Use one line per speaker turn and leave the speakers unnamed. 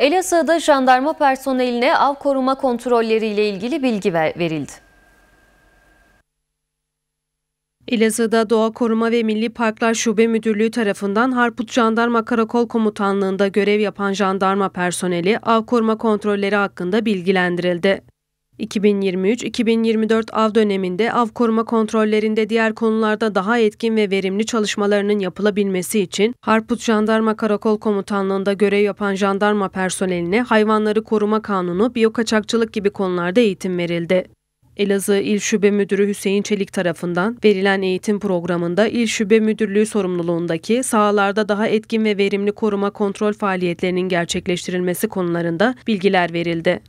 Elazığ'da jandarma personeline av koruma kontrolleriyle ilgili bilgi verildi.
Elazığ'da Doğa Koruma ve Milli Parklar Şube Müdürlüğü tarafından Harput Jandarma Karakol Komutanlığı'nda görev yapan jandarma personeli av koruma kontrolleri hakkında bilgilendirildi. 2023-2024 av döneminde av koruma kontrollerinde diğer konularda daha etkin ve verimli çalışmalarının yapılabilmesi için Harput Jandarma Karakol Komutanlığı'nda görev yapan jandarma personeline hayvanları koruma kanunu, biyokaçakçılık gibi konularda eğitim verildi. Elazığ İl Şube Müdürü Hüseyin Çelik tarafından verilen eğitim programında İl Şube Müdürlüğü sorumluluğundaki sahalarda daha etkin ve verimli koruma kontrol faaliyetlerinin gerçekleştirilmesi konularında bilgiler verildi.